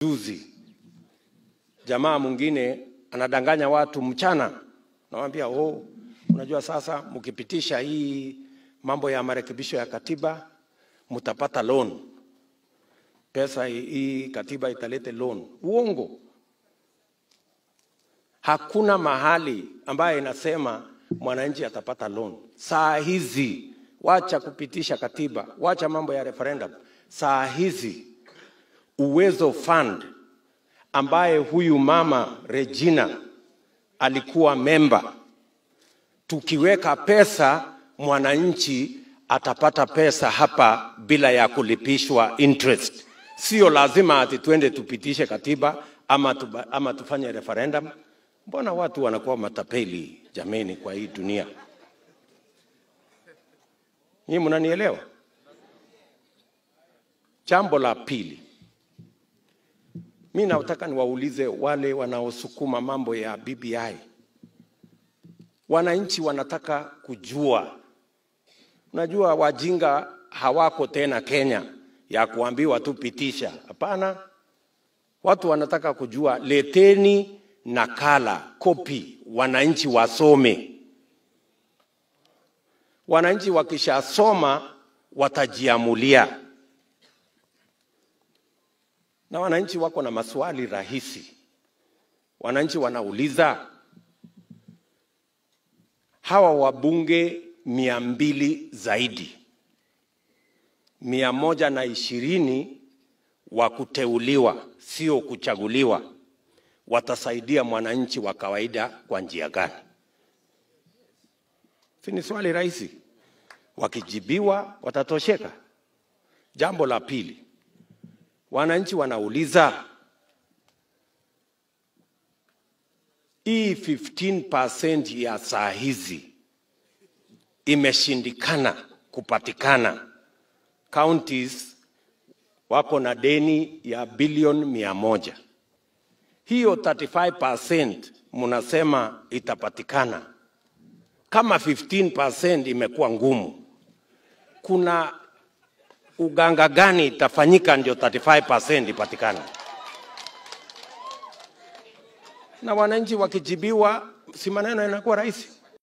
Juzi jamaa mwingine anadanganya watu mchana, nawaambia oh, unajua sasa mkipitisha hii mambo ya marekebisho ya katiba mtapata loan, pesa hii katiba italete loan. Uongo, hakuna mahali ambaye inasema mwananchi atapata loan. Saa hizi wacha kupitisha katiba, wacha mambo ya referendum. Saa hizi Uwezo Fund ambaye huyu mama Regina alikuwa memba. Tukiweka pesa, mwananchi atapata pesa hapa bila ya kulipishwa interest. Sio lazima ati tuende tupitishe katiba ama, tuba, ama tufanye referendum. Mbona watu wanakuwa matapeli jameni, kwa hii dunia? Nyinyi mnanielewa? Jambo la pili, Mi nataka niwaulize wale wanaosukuma mambo ya BBI, wananchi wanataka kujua. Unajua wajinga hawako tena Kenya ya kuambiwa tu pitisha. Hapana, watu wanataka kujua. Leteni nakala, kopi, wananchi wasome. Wananchi wakishasoma watajiamulia na wananchi wako na maswali rahisi. Wananchi wanauliza hawa wabunge mia mbili zaidi, mia moja na ishirini wa kuteuliwa, sio kuchaguliwa, watasaidia mwananchi wa kawaida kwa njia gani? Si ni swali rahisi, wakijibiwa watatosheka. Jambo la pili, Wananchi wanauliza hii 15% ya saa hizi imeshindikana kupatikana. Counties wako na deni ya bilioni mia moja. Hiyo 35% mnasema itapatikana, kama 15% imekuwa ngumu, kuna uganga gani itafanyika ndio 35% ipatikane. Na wananchi wakijibiwa, si maneno yanakuwa rahisi.